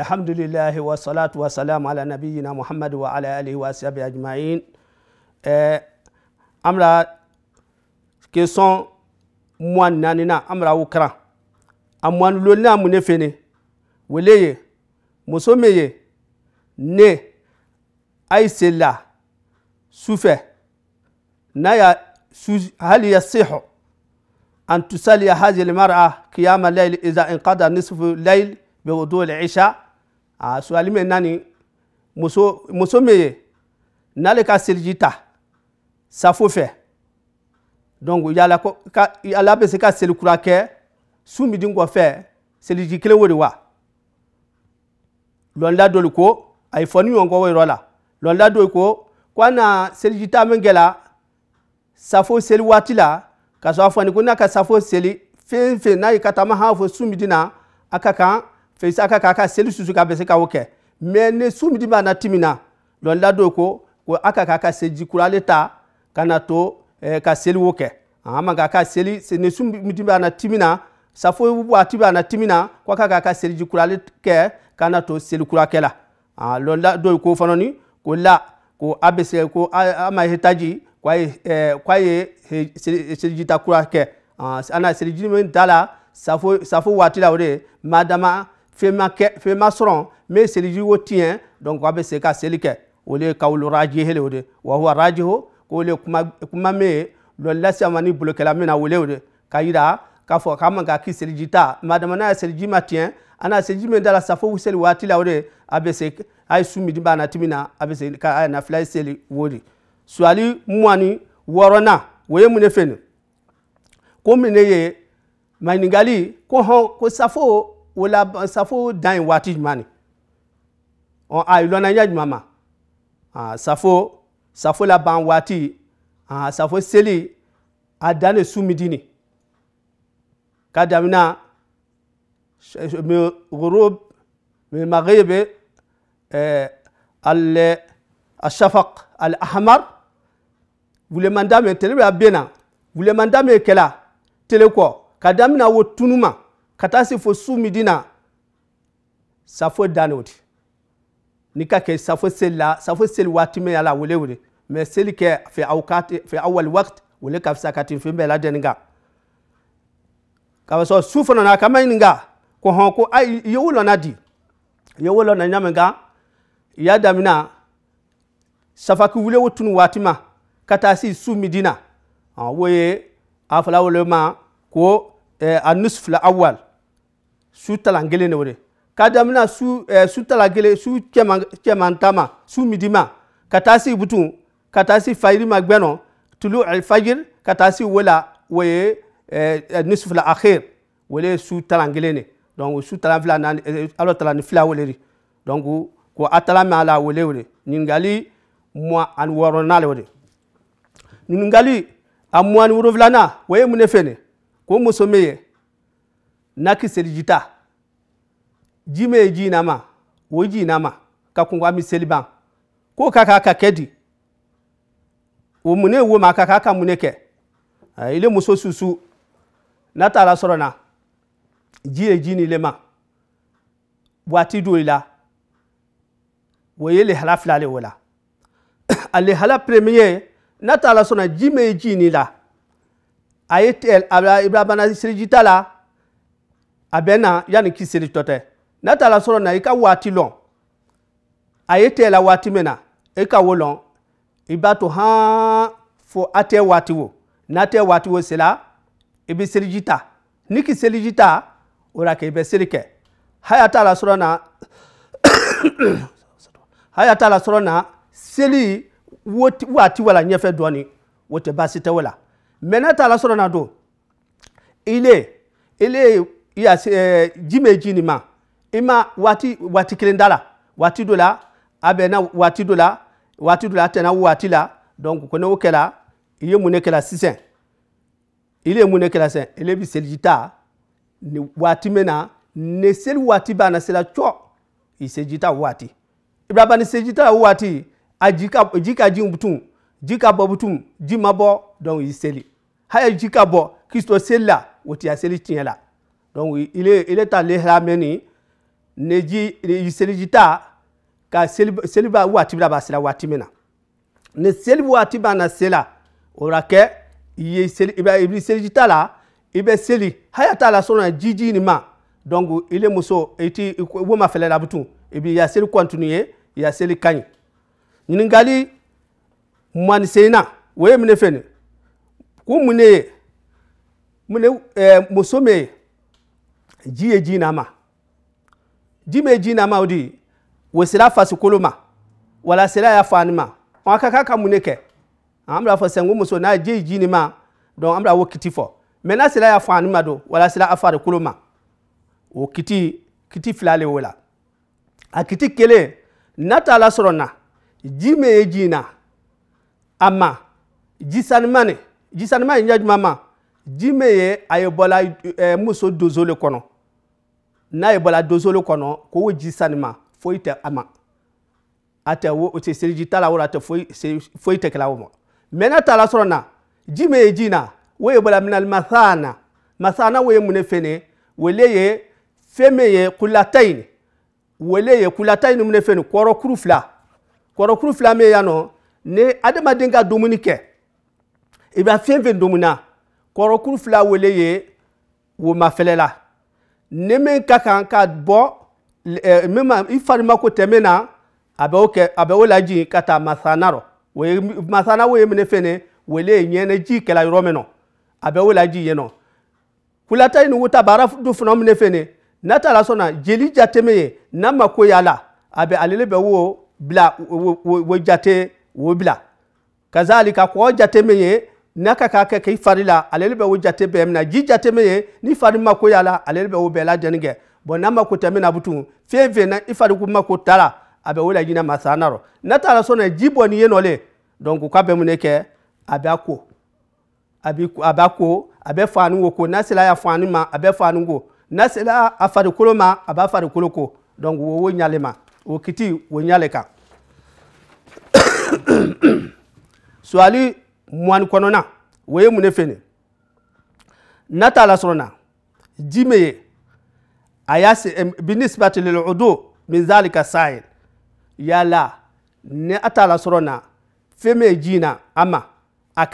الحمد لله والصلاة والسلام على نبينا محمد وعلى آله وصحبه أجمعين اه، أمرا كيسون موان نانينا أمرا وكرا أموان لولنا منفيني ولي مسومي ني أي sufɛ سوفة نايا هل يصيح أن an هذه المرأة قيام الليل إذا انقضى نصف الليل بوضوء العشاء a suwalime nani muso muso min ye n'ale ka seliji ta safo fɛ donc yala ko ka yala bɛ se ka seli kura kɛ su midi kɔfɛ seliji kelen o de wa lɔnda dɔli ko a ye fɔ ni ɲɔgɔn kɔ o yɔrɔ la lɔnda dɔli ko ko an na seliji ta min kɛla safo seli waati la k'a sɔrɔ a fɔ ni ko n'a ka safo seli fɛn fɛn n'a ye ka taama hafɔ su midi na a ka kan fei saka kaka seli susu ka bese ka wo kɛ ne sumidi b'a na timina, na lɔn lado ko ko a ka seji kurale ta ka to eh, ka seli wo kɛ ka ka seli se ne sumidi b'a na timina, na safo waati b'a na timi na ko a ka k'a ka seliji kurale kɛ to seli kura kɛ la a lɔn lado ko fana ni ko la ko a bɛ ko a, hetaji ko ye eh, ko a ye seliji ta kura kɛ a na seliji min da la safo safo waati la o madama. fɛn oh, ma kɛ ma sɔrɔ seliji wo tiɲɛ donc a bɛ se ka seli kɛ o de raji hele o wa huwa raji ho kuma kuma min ye lɔ lase ma ni bolokɛla min na wele ka yira k'a fɔ k'i seliji ta madama n'a seliji ma tiɲɛ seliji min da la sa fo la o de se a ye su midi b'a nati se ka a ye nafila seli wo de suwali muwani wɔɔrɔnan o ye ko min ye maɲininkali ko hɔn ko safo wala safo dan waati juma ni ɔ a ilɔna ɲɛ juma ma a ah, safo safo la ban waati a ah, safo seli a dan ne su midini ka damina min ghurub min maghibi ɛɛ eh, al ashafaq al ahmar wulemanda min tele bɛ a bena wulemanda min kɛla tele kɔ ka damina wo tunuma ka taa se fo su midina safo dan o de ni ka kɛ safo seli la safo seli waati min yala wele wele mɛ seli kɛ fɛ aw ka fɛ awal wagti wele ka fisa ka tin fɛn bɛɛ lajɛlen kan ka su fana na ka ma ɲininka ko hɔn ko ayi i ye wolo na di i ye wolo na ɲamin kan i y'a damina safaki wule o tunu waati ma ka taa se su midina ɔ ah, wo ye a fɔla wolo ma ko ɛ eh, a nusu fila awal. sou talan gilene wote. Kadamna sou talan eh, gilene, sou tjeman tama, sou midima, katasi buton, katasi fayri magwenon, tulou al fayir, katasi wola, woye, eh, eh, nisuf la akher, wole sou talan gilene. Donkou sou talan vlana, alot lan nifla wole ri. Donkou, kwa atalame ala wole wote. Nyingali, mwa anwaronale wote. Nyingali, amwa anwaron vlana, woye mwene fene, kwa mwosomeye, naki seli jita ji nama wo ji nama ka kun wami seli ban ko ka ka ka kɛdi wo mune wo ma ka ka ka mune kɛ ile muso susu n'a taara sɔrɔ ji ye ji ni le ma waati do i la wo ye lehala fila le o la a premier n'a taara sɔrɔ ji min ji ni la a ye tɛ a bila la abena bɛ kiseli yanni k'i seli n'a taara sɔrɔ na i ka la waati min na e ka wo lɔn i b'a to fo a tɛ wo n'a tɛ waati wo sela i bɛ niki ta ora k'i seliji ta haya t'a la na haya t'a la na seli waati wala ɲɛfɛ dɔɔni o tɛ baasi tɛ la mɛ n'a t'a la sɔrɔ na don ile ile yase ɛɛ jimeji nin ma i ma waati waati kelen da la waati dɔ la a bɛnna waati dɔ la waati dɔ la a tɛna waati la donc ko n'o kɛra i ye mun de kɛra sisan i ye mun de kɛra sisan ele bi seliji ta nin waati min na nin seli waati b'a na sela cɔ i seliji ta waati ibaraba ni seliji ta waati a ji ka ji ka ji tun ji ka bɔ tun ji ma bɔ donc i seli hali ji ka bɔ kristo seli la o ti a seli tiɲɛ la donc il est ta le hame ni neji yiseliji ta ka seliba seliba waati bila ba sela waati min na ne seli waati b'a na se la o la kɛ i ye seli i bɛ i ta la i bɛ seli haya t'a la sɔnna jiji nin ma donc ile muso i ti i wo ma fɛlɛ la butu i bi ya seli kɔntiniye ya seli ka ɲi ɲininkali mɔnisenna o ye mun de fɛ nin ko mun de ye mun de eh, ɛɛ muso min ye jiye ji na ma jime ji na ma o di wo sira fasikolo ma wala sira ya fa ni ma wọn ka ka ka mun ne kɛ an bɛ fɔ sɛnko muso n'a je ji ni ma donc an bɛ wo kiti fɔ mɛ n'a sira ya fa ni ma do wala sira a farikolo ma o kiti kiti fila le o la a kiti kelen n'a t'a la sɔrɔ na ji min ye ji in na a ma ji sanima ni ji sanima ye ɲɛ jumɛn ma ji min ye a ye bɔla ɛɛ muso donso le kɔnɔ n'a ye bala dozolo kɔnɔ k'o ji sani ma foyi tɛ a ma a tɛ wo o tɛ seliji t'a la o la a tɛ foyi foyi tɛ kɛla o ma mɛ n'a taara sɔrɔ na ji min ye ji na o ye bala minali masaana masaana o ye mun de fɛnɛ wele ye fɛn min ye kulatayin wele ye kulatayin mun de fɛnɛ kɔrɔkuru fila kɔrɔkuru fila min ye yan nɔ ni adamaden ka dumuni kɛ i bɛ fɛn fɛn dumuni na kɔrɔkuru fila wele ye womafɛlɛ la ni min ka kan ka bɔ eh, min ma i fari mako tɛ min na a bɛ o kɛ a bɛ o lajigin ka taa masana rɔ o ye masana wo ye min fɛn wele ye ɲɛnɛ ji kɛla yɔrɔ min na a bɛ o lajigin yen nɔ kulata in nugu ta baara du fana min fɛn ye n'a taara sɔnna jeli jate min ye n'a ma ko y'a la a bɛ ale bɛ wo bila wo jate wo bila kazali ka kɔkɔ jate ye n'a ka k'a kɛ k'i fari la ale bɛ o jate bɛɛ minɛ ji jate min ye ni fari mako y'a la ale bɛ o bɛɛ lajɛlen kɛ bɔn n'a mako tɛ min na butu fɛn fɛn na i fari ko mako t'a la a bɛ o laɲinɛ masa na rɔ n'a t'a sɔnna ji bɔ nin ye nɔ le donc u ka bɛn mun de kɛ a b'a ko a b'i a b'a ko a bɛ faani ko ko n'a sera a faani ma a bɛ faani ko n'a sera a farikolo ma a b'a farikolo ko donc o o ɲale ma o kiti o ɲale kan suwali mɔni kɔnɔna o ye mun nata la sɔrɔna ji min binisbati a y'a se bi lele o do min yala ne a ta la sɔrɔna fɛn min ye ji in na a ma a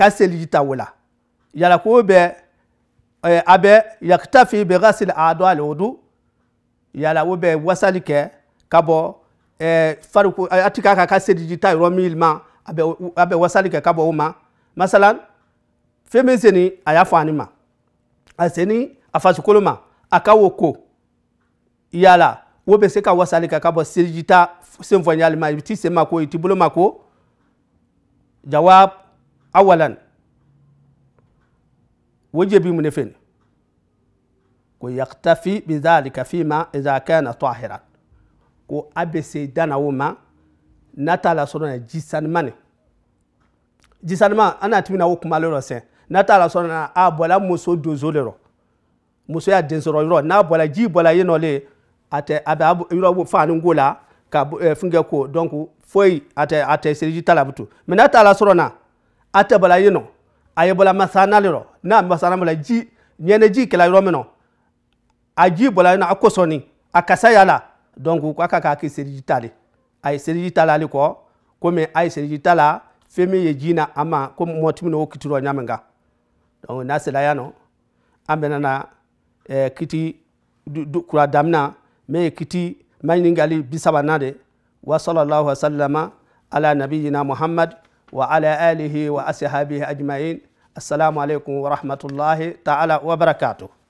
yala ko e, abe ɛɛ a bɛ yakitafi bɛ ka seli a do yala o wasalike wasali kɛ ka bɔ ɛɛ fariko a ti k'a kan ka seli masalan fɛn min seni a y'a fɔ ani ma a seni a fasokolo ma a ka wo ko yala wo bɛ se ka wasali ka ka bɔ selijita senfɔɲali ma i t'i sen ma ko i t'i bolo ma ko jawab awalan wo jɛbi mun de fɛ ko yaktafi bizalika fima iza kana tahiran ko a bɛ se dana wo ma n'a t'a la sɔrɔ na ji sanima jisanima ana na timi na wo kuma le sɛn n'a taara sɔrɔ na a bɔla muso donso le rɔ muso y'a den sɔrɔ yɔrɔ n'a bɔla ji bɔla yen nɔ le a tɛ a bɛ yɔrɔ fani ko la ka ɛɛ fɛnkɛ ko donc foyi a tɛ a tɛ seliji ta la a bɛ to mɛ n'a taara sɔrɔ na a tɛ bɔla yen nɔ a ye bɔla masana le rɔ n'a masana bɔla ji ɲɛnɛji kɛla yɔrɔ min na a ji bɔla yen nɔ a kosɔn ni a kasa y'a la donc k'a ka k'a kɛ seliji ta le a ye seliji ta la ale kɔ komi a ye seliji ta la. feme ye jina ama ko motimino wo kitiro ñamenga donc na selayano ambenana eh, kiti du, du, kura damna me kiti mañiningali bisaba nade wa sallallahu wasallama ala nabiyina muhammad wa ala alihi wa ashabihi ajmain assalamu alaykum wa rahmatullahi taala wa barakatuh